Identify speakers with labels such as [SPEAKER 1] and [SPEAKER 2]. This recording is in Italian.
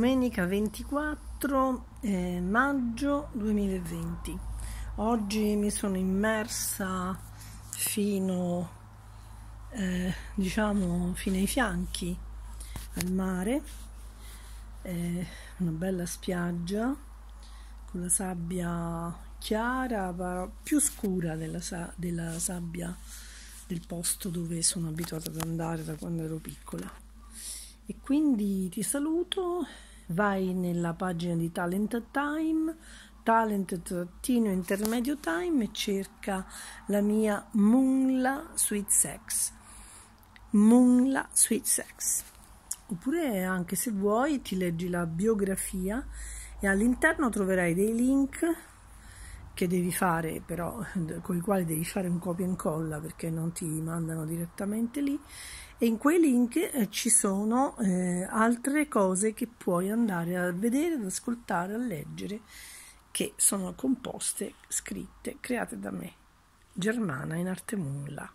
[SPEAKER 1] Domenica 24 eh, maggio 2020. Oggi mi sono immersa fino, eh, diciamo, fino ai fianchi al mare, eh, una bella spiaggia con la sabbia chiara, più scura della, della sabbia del posto dove sono abituata ad andare da quando ero piccola e quindi ti saluto, vai nella pagina di Talent Time, talent-intermedio time e cerca la mia Moonla Sweet Sex. Moonla Sweet Sex. Oppure anche se vuoi ti leggi la biografia e all'interno troverai dei link che devi fare, però con i quali devi fare un copia e incolla perché non ti mandano direttamente lì. E in quei link eh, ci sono eh, altre cose che puoi andare a vedere, ad ascoltare, a leggere, che sono composte, scritte, create da me. Germana in arte nulla.